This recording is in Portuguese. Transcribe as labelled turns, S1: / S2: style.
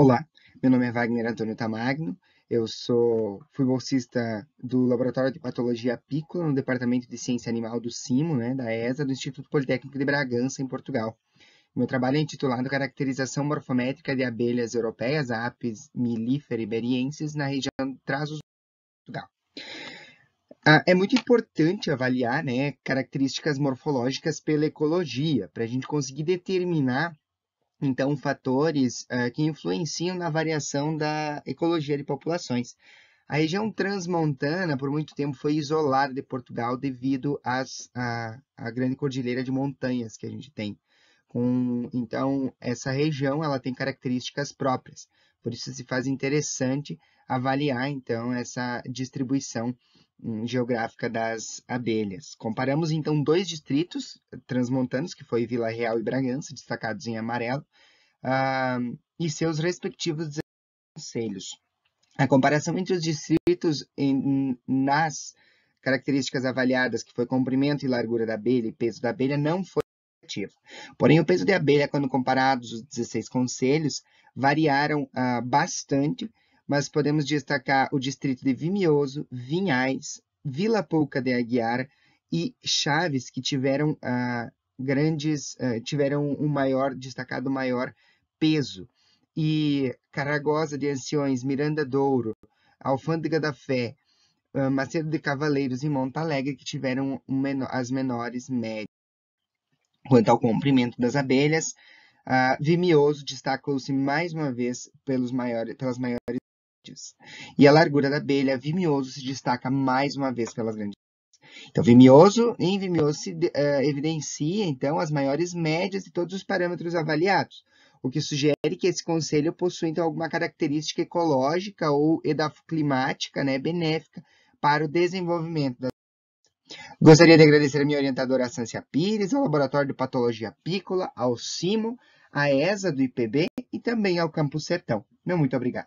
S1: Olá, meu nome é Wagner Antônio Tamagno, eu sou, fui bolsista do Laboratório de Patologia Apícola no Departamento de Ciência Animal do CIMO, né, da ESA, do Instituto Politécnico de Bragança, em Portugal. Meu trabalho é intitulado Caracterização Morfométrica de Abelhas Europeias, Apis mellifera na região de Trás-os, Portugal. Ah, é muito importante avaliar né, características morfológicas pela ecologia, para a gente conseguir determinar então fatores uh, que influenciam na variação da ecologia de populações. A região transmontana, por muito tempo, foi isolada de Portugal devido às, à, à grande cordilheira de montanhas que a gente tem. Com, então, essa região ela tem características próprias. Por isso se faz interessante avaliar então essa distribuição hum, geográfica das abelhas. Comparamos então dois distritos transmontanos, que foi Vila Real e Bragança, destacados em amarelo, uh, e seus respectivos conselhos. A comparação entre os distritos em, nas características avaliadas, que foi comprimento e largura da abelha e peso da abelha, não foi Porém, o peso de abelha, quando comparados os 16 conselhos, variaram uh, bastante, mas podemos destacar o distrito de Vimioso, Vinhais, Vila Pouca de Aguiar e Chaves, que tiveram uh, grandes, uh, tiveram um maior, destacado maior peso. E Carragosa de Anciões, Miranda Douro, Alfândega da Fé, Macedo de Cavaleiros e Monta Alegre, que tiveram um menor, as menores médias. Quanto ao comprimento das abelhas, uh, Vimioso destacou-se mais uma vez pelos maiores, pelas maiores grandes. E a largura da abelha, Vimioso se destaca mais uma vez pelas grandes. Então, Vimioso, em Vimioso se uh, evidencia, então, as maiores médias de todos os parâmetros avaliados, o que sugere que esse conselho possui, então, alguma característica ecológica ou edafoclimática, né, benéfica para o desenvolvimento das Gostaria de agradecer a minha orientadora Sância Pires, ao Laboratório de Patologia Apícola, ao CIMO, à ESA do IPB e também ao Campo Sertão. Meu muito obrigado.